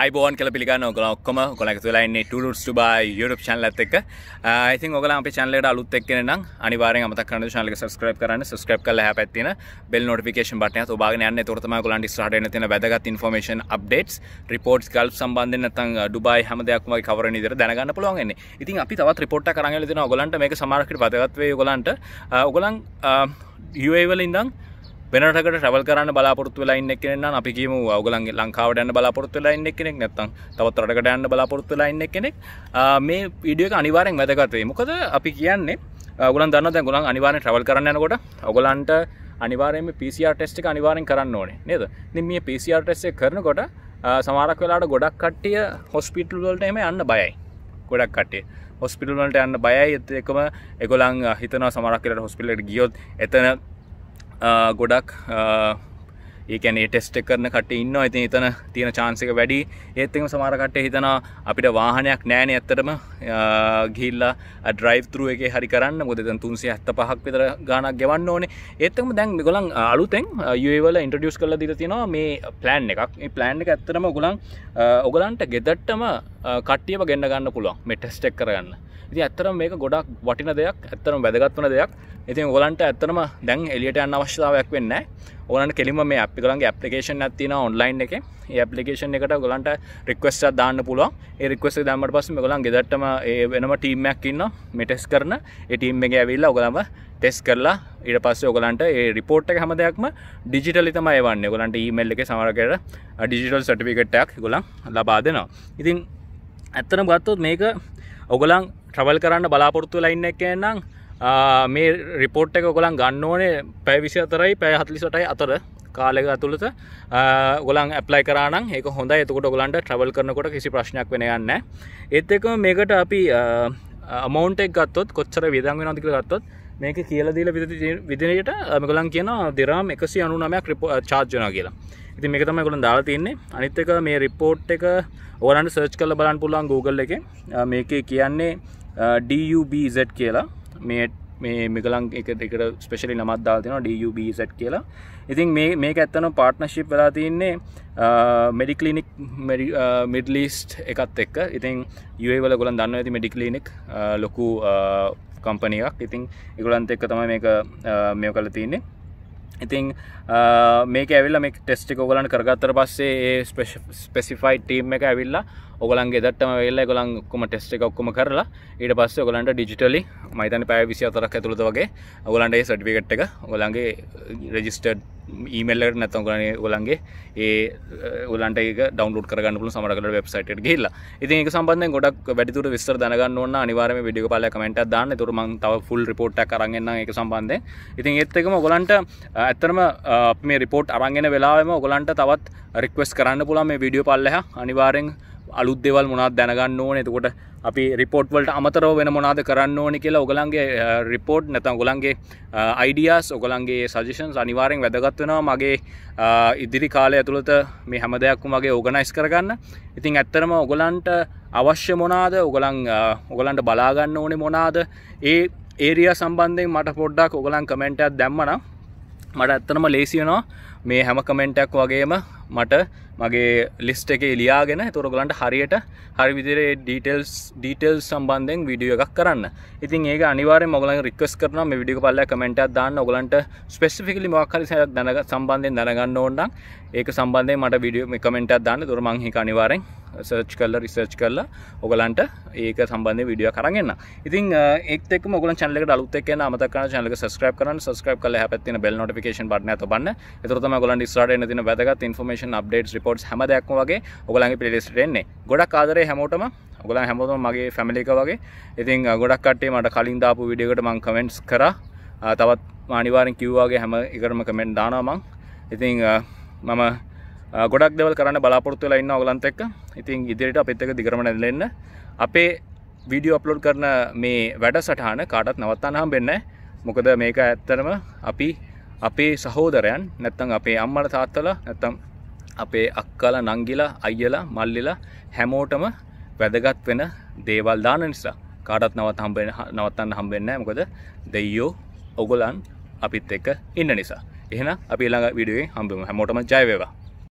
අයිබෝන් කල පිගන්න ඔගල ඔක්කොම ගොලක් තුලයින්න ටුරුස් බයි යුරප් චන්ලත් එක් ඉති ඔගල අප චන්ලට අලුත් එක් නම් අනිවාර මත කන ශනල සස්ක්‍රප කරන්න සස්ක්‍රප කල පැත්තින බෙල් නොටිකේන් බට බාග යන්න තොරතම ගොලන්ට ස්ටාට තින වැදගත් ඉන්ෆෝමේන් අප්ඩේට් රිපෝට් කල් සම්බන්ධ තන් ඩුබයි හමදයක්ම කවර නිදර දැනගන්න පුළුවන්න්නේ ඉතින් අපි තවත් රිපෝට් කරන්න තින ගොලන්ට මේ සමාරකට පදගත්වේ ගොලන්ට uh, ඔගොලන් යුවේවල uh, ඉඳං වෙනටකට ටවල් කරන්න බලාපොරත්තු වෙලා ඉන්න කෙනෙන්න අපි කියමු අවගලන්ගේ ලංකාවට යන්න බලාපොරත්තු වෙලා ඉන්න කෙනෙක් නැත්තම් තවත් රටකට යන්න බලාපොරත්තු වෙලා ඉන්න කෙනෙක් මේ වීඩියෝ එක අනිවාර්යෙන් වැදගත් වෙයි මොකද අපි කියන්නේ ඔයගොල්ලන් දන්නවා දැන් ඔයගොල්ලන් අනිවාර්යෙන් ට්‍රවල් කරන්න යනකොට ඔයගොල්ලන්ට අනිවාර්යෙන්ම PCR ටෙස්ට් එක අනිවාර්යෙන් කරන්න ඕනේ නේද? ඉතින් මේ PCR ටෙස්ට් එක කරනකොට සමහරක් වෙලාවට ගොඩක් කට්ටිය හොස්පිටල් වලට එහෙම යන්න බයයි. ගොඩක් කට්ටිය හොස්පිටල් වලට යන්න බයයි. ඒත් එකම ඒගොල්ලන් හිතනවා සමහරක් වෙලාවට හොස්පිටල් එකට ගියොත් එතන ගොඩක් ඒකැනේ ටෙස්ට කරන කට ඉන්න ඉතින් එතන තියෙන චාන්සක වැඩි ඒත්තම සමාරකට හිතන අපිට වාහනයක් නෑන ඇත්තටම ගිල්ලා ඩ්‍රයිවතරුව එක හරි කරන්න මුොදතන් තුන්සේ ඇත්ත පහක් විතර ගානක් ගෙවන්න ඕනේ ඒත්තම දැන් ගොලන් අලුතෙන් යවල ඉන්ටඩියස් කල දිර තිනවා මේ පලෑන්් එකක් පලෑන්් එක ඇත්තරම ගොලන් ඔගලන්ට ගෙදට්ටම කට්ටියම ගෙන්න්න ගන්න පුළුවන් මෙටස්ටෙක් කරගන්න ඉති ඇත්තරම මේක ගොඩක් වටින දෙයක් ඇත්තරම වැදගත්වන දෙයක් ඉතින් ඔලන්ට ඇත්තනම දැන් එලියට යන්න අවශ්‍යාවයක් වෙන්න ඕලන්ට කෙලිම මේ අපි ගලන්ගේ ඇපිකේෂන් ඇතින ඔන්ලයින් එක ඇපිකේෂන් එකට ගොලන්ට රික්වස්ට දාන්න පුළුවන් ඒරික්වස් දම්මට පස්ස ගොලන් ගෙදටම වෙනම ටීමයක් ඉන්න මෙටෙස් කරන එටීම් එක ඇවිල්ලා ඔගලම ටෙස් කරලා ඉට පස්සේ ඔගලන්ට ඒ රිපෝට් එක හැම දෙයක්ම ඩිජිටල තමයි වන්න ගොලන්ට ඊමල් එක සමරකට ඩිජිටල් සටිකට්ටයක් ගොලන් ලබා දෙනවා ඉතින් ඇත්තන ගත්තොත් මේක ඔගලන් ට්‍රවල් කරන්න බලාපොරත්තු ලයින්න එක නම් මේ රිපෝට් එක ගොලන් ගන්න ඕනේ පැය විසි අතරයි පැය හතලිසටයි අතර කාලෙක ඇතුළත ගොලන් ඇප්ලයි කරන්න එක හොඳ එතකොට ගොලන්ට ට්‍රවල් කරනකොට කිසි ප්‍රශ්නයක් වෙන යන්න ඒත් එක මේකට අපි අමෝන්ටෙක් ගත්තොත් කොච්චර විදන් වෙනදික ගත්තොත් මේක කියල දීල විදිනයට මගලන් කියන දෙරාම් එකසි අනුනමයක් රිප චාර්ජන කියලා ඉති මේක තම ගොලන් දාලා තින්නේ අනිත්තක මේ රිපෝට් එක ඕරන්ට සර්ච් කල බලන් පුලන් Google එක මේක කියන්නේ ඩUBZ uh, කියලා මේ මේ මිකලං එකට එකට ස්පෙශලි නමත් දාතින ඩUBZ කියලා ඉතින් මේ මේක ඇත්තන පාර්ට්නශිප් වෙලා තියන්නේ මෙඩිකලිනික් මිඩලිස්ට් එකත් එක්ක ඉතින් යවල ගොලන් දන්න ඇති මෙඩිකලිනික් uh, ලොකු uh, කම්පනයක් ඉතින් ඉගුලන්ත එක්ක තම මේක මෙෝ කල තියන්නේ ඉතින් මේක ඇවිල්ල මේ ටෙස්ටික ගලන් කරගත්තර පස්සේ ඒ ස්පෙසිෆයි ටීම් එක ඇවිල්ලා ඔගලන්ගේ දටම වෙල්ලා ගොලන් ඔක්කොම ටෙස්ට එක ඔක්කොම කරලා ඊට පස්සේ ඔගලන්ට ඩිජිටලි මම හිතන්නේ පැය 24ක් ඇතුළත වගේ ඔගලන්ට ඒ සර්ටිෆිකට් එක ඔගලන්ගේ රෙජිස්ටර්ඩ් ඊමල් එකට නැත්නම් ඔයගලගේ ඔයගලගේ ඒ ඔයගලන්ට ඒක ඩවුන්ලෝඩ් කරගන්න පුළුවන් සමහර කලකට වෙබ්සයිට් එකට ගිහිල්ලා. ඉතින් ඒක සම්බන්ධයෙන් ගොඩක් වැඩිදුර විස්තර දැනගන්න ඕන නම් අනිවාර්යයෙන්ම මේ වීඩියෝ එක පාලලා කමෙන්ට් එකක් දාන්න. ඒතර මම තව ෆුල් රිපෝට් එකක් අරන් එන්නම් ඒක සම්බන්ධයෙන්. ඉතින් ඒත් එක්කම ඔයගලන්ට ඇත්තටම මේ රිපෝට් අරන් එන වෙලාවෙම ඔයගලන්ට තවත් රික්වෙස්ට් කරන්න පුළුවන් මේ වීඩියෝ පාලලා අනිවාර්යෙන් අලුත් දෙවල් මොනාත් දැනගන්න ඕන එතකොට අපි රිපෝට් වලට අමතරව වෙන මොනාද කරන්න ඕනි කියලා ඔගලන්ගේ රිපෝට් නැතම් ඔගලන්ගේ අයිඩියස් ඔගලන්ගේ සජෂන්ස් අනිවාරෙන් වැදගත් වෙනවා මගේ ඉදිරි කාලය ඇතුළත මේ හැම දෙයක්ම මගේ ඕගනයිස් කරගන්න ඉතින් ඇත්තරම ඔගලන්ට අවශ්‍ය මොනාද ඔගලන් ඔගලන්ට බලාගන්න ඕනේ මොනාද ඒ ඒරිය සම්බන්ධයෙන් මට පොඩ්ඩක් ඔගලන් කමෙන්ටයක් දැම්මනම් මට ඇත්තනම ලේසියනවා මේ හැම කමෙන්ටක් වගේම මට මගේ ලිස්ට එක එලියාගෙන තොරගලන්ට හරියට හරි විදිරේ ඩීටෙල්ස් ඩීටෙල් සම්බන්ධෙන් වීඩියෝ එකක් කරන්න ඉතින් ඒ අනිවාර මොගලන් රික්ස් කරන මේ විඩිය පල්ල කමෙන්ට දාන්න ඔගලන්ට ස්පෙසිිකලි මක්හරි සයක් දැන සම්බන්ධයෙන් දැනගන්න ඕන්නන් ඒක සම්බන්ධය මට විඩියෝ කමෙන්ට දාන්න තුරමංහි අනිවාරෙන් සර්ච් කල්ල රිසර්ච් කරලා ඔගලන්ට ඒක සම්බන්ධ විඩිය කරගන්න ඉතින් එක් මොගල චැනලෙ අලුත්තෙක් අමතක චනල සස්ක්‍රප කරන සස්ක්‍රප කල පැත්තින බෙල් නොටිකේන් බටන තබන්න එතරතම ගොලන් ස්රට ති වැදගත් ඉන්ෆර්මේන් අප්ඩේට රිප රෙකෝඩ්ස් හැම දෙයක්ම වගේ ඔගලන්ගේ පෙලිස්ට එන්නේ ගොඩක් ආදරේ හැමෝටම ඔගලන් හැමෝටම මගේ ෆැමිලික වගේ ඉතින් ගොඩක් කට්ටේ මට කලින් දාපු විඩියකට මං කමෙන්ට්ස් කරා තවත් අනිවාරෙන් කිව්වාගේ හැම එකටම කමෙන්ට් දානවා මං ඉතින් මම ගොඩක් දෙවල් කරන්න බලාපොරොත්තු වෙලා ඉන්න ඔයගලන්ට එක්ක ඉතින් ඉදිරියට අපිත් එක්ක දිගටම නැදලෙන්න අපේ වීඩියෝ අප්ලෝඩ් කරන මේ වැඩසටහන කාටත් නවත්තන්න හම්බෙන්නේ මොකද මේක ඇත්තටම අපි අපේ සහෝදරයන් නැත්තම් අපේ අම්මලා තාත්තලා නැත්තම් අපේ අක්කල නංගිලා අයියලා මල්ලිලා හැමෝටම වැදගත් වෙන දේවල් දාන නිසා කාටත් නවත් හම්බෙන්න නවත්තන්න හම්බෙන්නේ නැහැ මොකද දෙයියෝ ඔගොල්ලන් අපිත් එක්ක ඉන්න නිසා. එහෙනම් අපි ඊළඟ වීඩියෝ එකෙන් හම්බෙමු. හැමෝටම ජය වේවා.